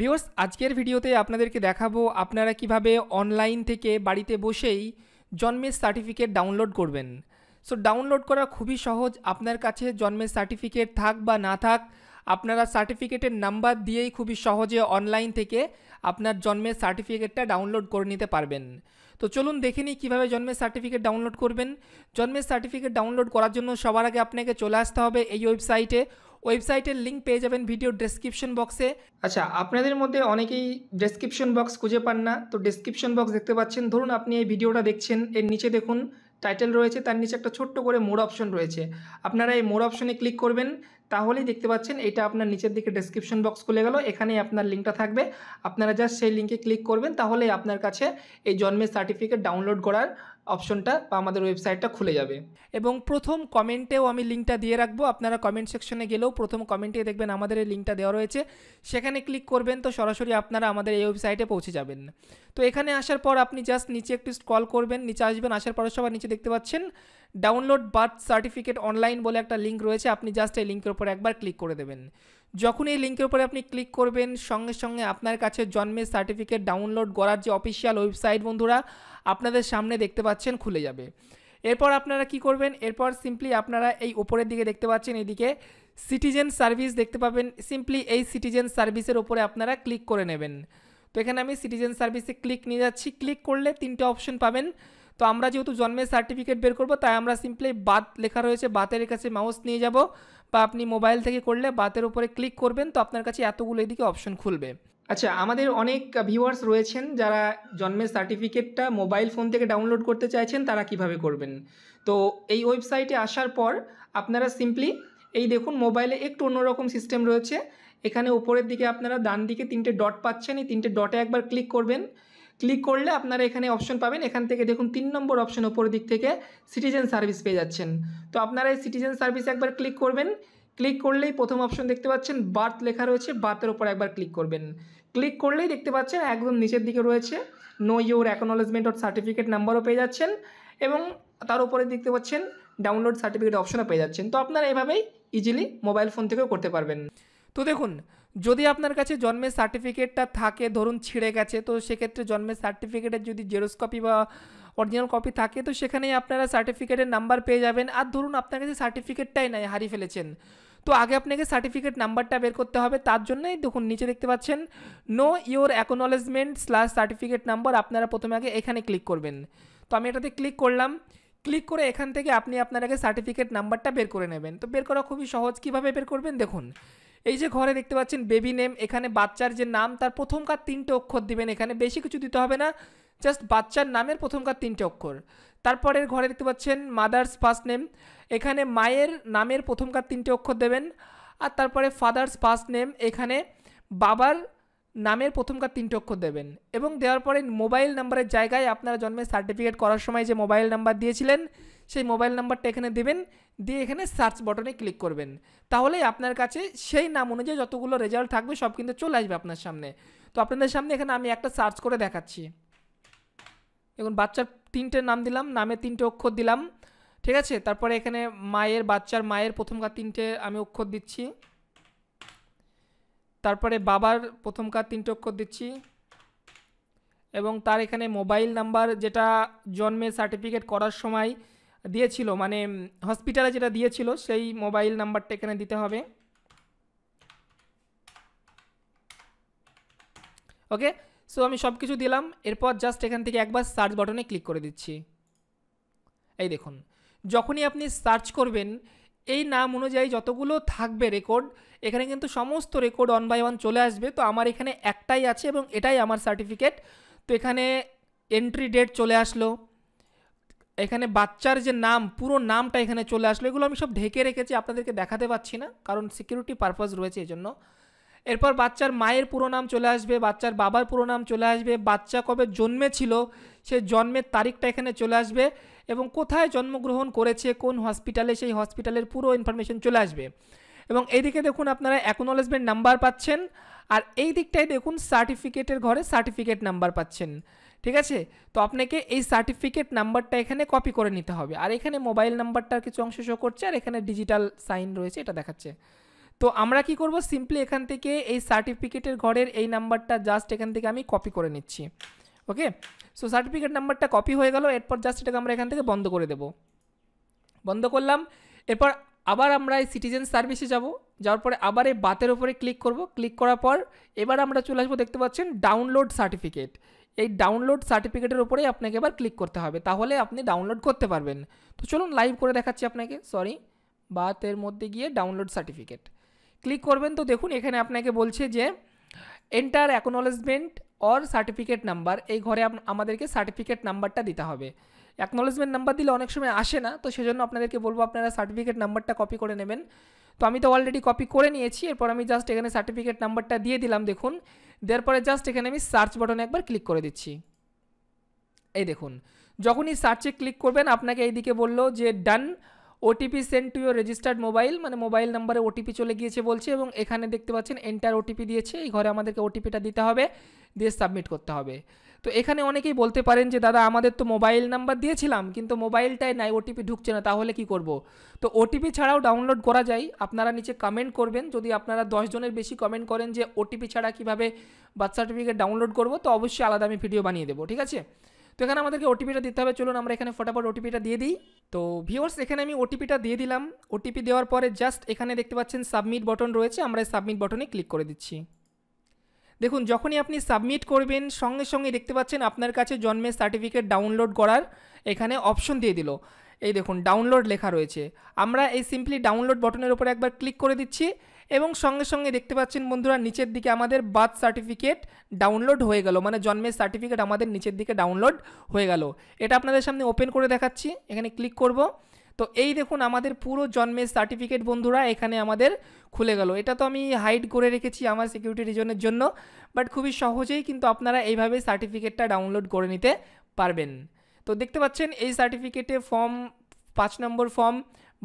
Viewers আজকের ভিডিওতে আপনাদেরকে দেখাবো আপনারা কিভাবে অনলাইন থেকে বাড়িতে বসেই জন্মের সার্টিফিকেট ডাউনলোড করবেন সো ডাউনলোড করা খুবই সহজ আপনার কাছে জন্মের সার্টিফিকেট থাক বা না থাক আপনারা সার্টিফিকেটের নাম্বার দিয়েই খুবই সহজে অনলাইন থেকে আপনার জন্মের সার্টিফিকেটটা ডাউনলোড করে নিতে পারবেন তো চলুন দেখে নিই কীভাবে জন্মের সার্টিফিকেট ডাউনলোড করবেন জন্মের সার্টিফিকেট ডাউনলোড করার জন্য সবার আগে আপনাকে চলে আসতে হবে এই ওয়েবসাইটে ওয়েবসাইটের লিঙ্ক পেয়ে যাবেন ভিডিও ডেসক্রিপশন বক্সে আচ্ছা আপনাদের মধ্যে অনেকেই ডেসক্রিপশন বক্স খুঁজে পান না তো ডেসক্রিপশন বক্স দেখতে পাচ্ছেন ধরুন আপনি এই ভিডিওটা দেখছেন এর নিচে দেখুন টাইটেল রয়েছে তার নিচে একটা ছোট্ট করে মোর অপশন রয়েছে আপনারা এই মোর অপশনে ক্লিক করবেন তাহলেই দেখতে পাচ্ছেন এটা আপনার নিচের দিকে ডেসক্রিপশন বক্স খুলে গেল এখানেই আপনার লিঙ্কটা থাকবে আপনারা জাস্ট সেই লিঙ্কে ক্লিক করবেন তাহলেই আপনার কাছে এই জন্মের সার্টিফিকেট ডাউনলোড করার অপশনটা বা আমাদের ওয়েবসাইটটা খুলে যাবে এবং প্রথম কমেন্টেও আমি লিঙ্কটা দিয়ে রাখবো আপনারা কমেন্ট সেকশনে গেলেও প্রথম কমেন্টে দেখবেন আমাদের এই লিঙ্কটা দেওয়া রয়েছে সেখানে ক্লিক করবেন তো সরাসরি আপনারা আমাদের এই ওয়েবসাইটে পৌঁছে যাবেন তো এখানে আসার পর আপনি জাস্ট নিচে একটু স্ক্রল করবেন নিচে আসবেন আসার পর সবার নিচে দেখতে পাচ্ছেন ডাউনলোড বার্থ সার্টিফিকেট অনলাইন বলে একটা লিঙ্ক রয়েছে আপনি জাস্ট এই লিঙ্কের উপর একবার ক্লিক করে দেবেন যখন এই লিঙ্কের উপরে আপনি ক্লিক করবেন সঙ্গে সঙ্গে আপনার কাছে জন্মের সার্টিফিকেট ডাউনলোড করার যে অফিসিয়াল ওয়েবসাইট বন্ধুরা আপনাদের সামনে দেখতে পাচ্ছেন খুলে যাবে এরপর আপনারা কি করবেন এরপর সিম্পলি আপনারা এই উপরের দিকে দেখতে পাচ্ছেন এদিকে সিটিজেন সার্ভিস দেখতে পাবেন সিম্পলি এই সিটিজেন সার্ভিসের ওপরে আপনারা ক্লিক করে নেবেন তো এখানে আমি সিটিজেন সার্ভিসে ক্লিক নিয়ে যাচ্ছি ক্লিক করলে তিনটে অপশন পাবেন তো আমরা যেহেতু জন্মের সার্টিফিকেট বের করব তাই আমরা সিম্পলি বাত লেখা রয়েছে বাতের কাছে মাউস নিয়ে যাব বা আপনি মোবাইল থেকে করলে বাতের উপরে ক্লিক করবেন তো আপনার কাছে এতগুলো এদিকে অপশন খুলবে আচ্ছা আমাদের অনেক ভিউয়ার্স রয়েছেন যারা জন্মের সার্টিফিকেটটা মোবাইল ফোন থেকে ডাউনলোড করতে চাইছেন তারা কিভাবে করবেন তো এই ওয়েবসাইটে আসার পর আপনারা সিম্পলি এই দেখুন মোবাইলে একটু অন্যরকম সিস্টেম রয়েছে এখানে উপরের দিকে আপনারা ডান দিকে তিনটে ডট পাচ্ছেন এই তিনটে ডটে একবার ক্লিক করবেন ক্লিক করলে আপনারা এখানে অপশন পাবেন এখান থেকে দেখুন তিন নম্বর অপশন ওপর দিক থেকে সিটিজেন সার্ভিস পেয়ে যাচ্ছেন তো আপনারা এই সিটিজেন সার্ভিস একবার ক্লিক করবেন ক্লিক করলেই প্রথম অপশন দেখতে পাচ্ছেন বার্থ লেখা রয়েছে বার্থের ওপর একবার ক্লিক করবেন ক্লিক করলেই দেখতে পাচ্ছেন একদম নিচের দিকে রয়েছে know your acknowledgement or certificate নাম্বারও পেয়ে যাচ্ছেন এবং তার উপরে দেখতে পাচ্ছেন ডাউনলোড সার্টিফিকেট অপশনও পেয়ে যাচ্ছেন তো আপনারা এভাবেই ইজিলি মোবাইল ফোন থেকেও করতে পারবেন তো দেখুন যদি আপনার কাছে জন্মের সার্টিফিকেটটা থাকে ধরুন ছিঁড়ে গেছে তো সেক্ষেত্রে জন্মের সার্টিফিকেটের যদি জেরোস কপি বা অরিজিনাল কপি থাকে তো সেখানেই আপনারা সার্টিফিকেটের নাম্বার পেয়ে যাবেন আর ধরুন আপনার কাছে সার্টিফিকেটটাই নাই হারিয়ে ফেলেছেন তো আগে আপনাকে সার্টিফিকেট নাম্বারটা বের করতে হবে তার জন্যই দেখুন নিচে দেখতে পাচ্ছেন know your acknowledgement slash certificate number আপনারা প্রথমে আগে এখানে ক্লিক করবেন তো আমি এটাতে ক্লিক করলাম ক্লিক করে এখান থেকে আপনি আপনার আগে সার্টিফিকেট নাম্বারটা বের করে নেবেন তো বের করা খুবই সহজ কীভাবে বের করবেন দেখুন এই যে ঘরে দেখতে পাচ্ছেন বেবি নেম এখানে বাচ্চার যে নাম তার প্রথমকার তিনটে অক্ষর দিবেন এখানে বেশি কিছু দিতে হবে না জাস্ট বাচ্চার নামের প্রথমকার তিনটে অক্ষর তারপরের ঘরে দেখতে পাচ্ছেন মাদার্স ফার্স্ট নেম এখানে মায়ের নামের প্রথমকার তিনটে অক্ষর দেবেন আর তারপরে ফাদার্স ফার্স্ট নেম এখানে বাবার নামের প্রথমকার তিনটে অক্ষর দেবেন এবং দেওয়ার পরে মোবাইল নাম্বারের জায়গায় আপনারা জন্মের সার্টিফিকেট করার সময় যে মোবাইল নাম্বার দিয়েছিলেন সেই মোবাইল নাম্বারটা এখানে দেবেন দিয়ে এখানে সার্চ বটনে ক্লিক করবেন তাহলে আপনার কাছে সেই নাম অনুযায়ী যতগুলো রেজাল্ট থাকবে সব কিন্তু চলে আসবে আপনার সামনে তো আপনাদের সামনে এখানে আমি একটা সার্চ করে দেখাচ্ছি দেখুন বাচ্চার তিনটে নাম দিলাম নামে তিনটে অক্ষর দিলাম ঠিক আছে তারপরে এখানে মায়ের বাচ্চার মায়ের প্রথমকার তিনটে আমি অক্ষর দিচ্ছি তারপরে বাবার প্রথম কার তিনটে অক্ষর দিচ্ছি এবং তার এখানে মোবাইল নাম্বার যেটা জন্মের সার্টিফিকেট করার সময় দিয়েছিল মানে হসপিটালে যেটা দিয়েছিল সেই মোবাইল নাম্বারটা এখানে দিতে হবে ওকে সো আমি সব কিছু দিলাম এরপর জাস্ট এখান থেকে একবার সার্চ বাটনে ক্লিক করে দিচ্ছি এই দেখুন যখনই আপনি সার্চ করবেন এই নাম অনুযায়ী যতগুলো থাকবে রেকর্ড এখানে কিন্তু সমস্ত রেকর্ড ওয়ান বাই ওয়ান চলে আসবে তো আমার এখানে একটাই আছে এবং এটাই আমার সার্টিফিকেট তো এখানে এন্ট্রি ডেট চলে আসলো এখানে বাচ্চার যে নাম পুরো নামটা এখানে চলে আসলো এগুলো আমি সব ঢেকে রেখেছি আপনাদেরকে দেখাতে পাচ্ছি না কারণ সিকিউরিটি পারপাস রয়েছে এজন্য এরপর বাচ্চার মায়ের পুরো নাম চলে আসবে বাচ্চার বাবার পুরো নাম চলে আসবে বাচ্চা কবে জন্মেছিল সে জন্মের তারিখটা এখানে চলে আসবে এবং কোথায় জন্মগ্রহণ করেছে কোন হসপিটালে সেই হসপিটালের পুরো ইনফরমেশন চলে আসবে এবং এইদিকে দেখুন আপনারা অ্যাকনোলেজমেন্ট নাম্বার পাচ্ছেন আর এই দিকটায় দেখুন সার্টিফিকেটের ঘরে সার্টিফিকেট নাম্বার পাচ্ছেন ঠিক আছে তো আপনাকে এই সার্টিফিকেট নাম্বারটা এখানে কপি করে নিতে হবে আর এখানে মোবাইল নাম্বারটার কিছু অংশ শো করছে আর এখানে ডিজিটাল সাইন রয়েছে এটা দেখাচ্ছে তো আমরা কি করব সিম্পলি এখান থেকে এই সার্টিফিকেটের ঘরের এই নাম্বারটা জাস্ট এখান থেকে আমি কপি করে নিচ্ছি ওকে সো সার্টিফিকেট নাম্বারটা কপি হয়ে গেল এরপর জাস্ট এটাকে আমরা এখান থেকে বন্ধ করে দেব বন্ধ করলাম এরপর আবার আমরা এই সিটিজেন সার্ভিসে যাব যাওয়ার পরে আবার এই বাতের উপরে ক্লিক করব ক্লিক করার পর এবার আমরা চলে আসবো দেখতে পাচ্ছেন ডাউনলোড সার্টিফিকেট এই ডাউনলোড সার্টিফিকেটের উপরেই আপনাকে এবার ক্লিক করতে হবে তাহলে আপনি ডাউনলোড করতে পারবেন তো চলুন লাইভ করে দেখাচ্ছি আপনাকে সরি বাতের মধ্যে গিয়ে ডাউনলোড সার্টিফিকেট ক্লিক করবেন তো দেখুন এখানে আপনাকে বলছে যে enter acknowledgement or certificate number এই ঘরে আমাদেরকে সার্টিফিকেট নাম্বারটা দিতে হবে অ্যাকনোলেজমেন্ট নাম্বার দিলে অনেক সময় আসে না তো সেজন্য আপনাদেরকে বলবো আপনারা সার্টিফিকেট নাম্বারটা কপি করে নেবেন তো আমি তো অলরেডি কপি করে নিয়েছি এরপর আমি জাস্ট এখানে সার্টিফিকেট নাম্বারটা দিয়ে দিলাম দেখুন দেওয়ার পরে জাস্ট এখানে আমি সার্চ বাটনে একবার ক্লিক করে দিচ্ছি এই দেখুন যখনই সার্চে ক্লিক করবেন আপনাকে এইদিকে বললো যে done OTP send to your registered mobile মানে মোবাইল নাম্বারে ওটিপি চলে গিয়েছে বলছে এবং এখানে দেখতে পাচ্ছেন এন্টার ওটিপি দিয়েছে এই ঘরে আমাদেরকে ওটিপিটা দিতে হবে দিয়ে সাবমিট করতে হবে তো এখানে অনেকেই বলতে পারেন যে দাদা আমাদের তো মোবাইল নাম্বার দিয়েছিলাম কিন্তু মোবাইলটায় নাই ওটিপি ঢুকছে না তাহলে কি করব। তো ওটিপি ছাড়াও ডাউনলোড করা যায় আপনারা নিচে কমেন্ট করবেন যদি আপনারা জনের বেশি কমেন্ট করেন যে ওটিপি ছাড়া কিভাবে বার্থ সার্টিফিকেট ডাউনলোড করব তো অবশ্যই আলাদা আমি ভিডিও বানিয়ে দেবো ঠিক আছে তো এখানে আমাদেরকে ওটিপিটা দিতে হবে চলুন আমরা এখানে ফটাফট ওটিপিটা দিয়ে দিই তো ভিওর্স এখানে আমি ওটিপিটা দিয়ে দিলাম ওটিপি দেওয়ার পরে জাস্ট এখানে দেখতে পাচ্ছেন সাবমিট বটন রয়েছে আমরা সাবমিট বটনে ক্লিক করে দিচ্ছি দেখুন যখনই আপনি সাবমিট করবেন সঙ্গে সঙ্গে দেখতে পাচ্ছেন আপনার কাছে জন্মের সার্টিফিকেট ডাউনলোড করার এখানে অপশন দিয়ে দিল এই দেখুন ডাউনলোড লেখা রয়েছে আমরা এই সিম্পলি ডাউনলোড বটনের উপরে একবার ক্লিক করে দিচ্ছি এবং সঙ্গে সঙ্গে দেখতে পাচ্ছেন বন্ধুরা নিচের দিকে আমাদের বার্থ সার্টিফিকেট ডাউনলোড হয়ে গেল মানে জন্মের সার্টিফিকেট আমাদের নিচের দিকে ডাউনলোড হয়ে গেল এটা আপনাদের সামনে ওপেন করে দেখাচ্ছি এখানে ক্লিক করব তো এই দেখুন আমাদের পুরো জন্মের সার্টিফিকেট বন্ধুরা এখানে আমাদের খুলে গেল এটা তো আমি হাইড করে রেখেছি আমার সিকিউরিটি রিজনের জন্য বাট খুবই সহজেই কিন্তু আপনারা এইভাবে সার্টিফিকেটটা ডাউনলোড করে নিতে পারবেন তো দেখতে পাচ্ছেন এই সার্টিফিকেটে ফর্ম পাঁচ নম্বর ফর্ম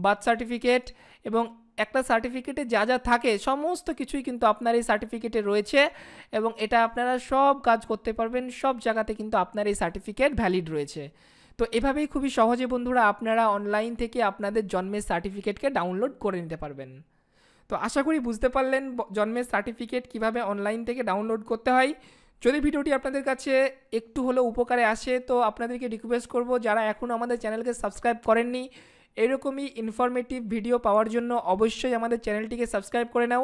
বার্থ সার্টিফিকেট এবং একটা সার্টিফিকেটে যা যা থাকে সমস্ত কিছুই কিন্তু আপনার এই সার্টিফিকেটে রয়েছে এবং এটা আপনারা সব কাজ করতে পারবেন সব জায়গাতে কিন্তু আপনার এই সার্টিফিকেট ভ্যালিড রয়েছে তো এভাবেই খুবই সহজে বন্ধুরা আপনারা অনলাইন থেকে আপনাদের জন্মের সার্টিফিকেটকে ডাউনলোড করে নিতে পারবেন তো আশা করি বুঝতে পারলেন জন্মের সার্টিফিকেট কিভাবে অনলাইন থেকে ডাউনলোড করতে হয় যদি ভিডিওটি আপনাদের কাছে একটু হলেও উপকারে আসে তো আপনাদেরকে রিকোয়েস্ট করব যারা এখনও আমাদের চ্যানেলকে সাবস্ক্রাইব করেননি এরকমই ইনফরমেটিভ ভিডিও পাওয়ার জন্য অবশ্যই আমাদের চ্যানেলটিকে সাবস্ক্রাইব করে নাও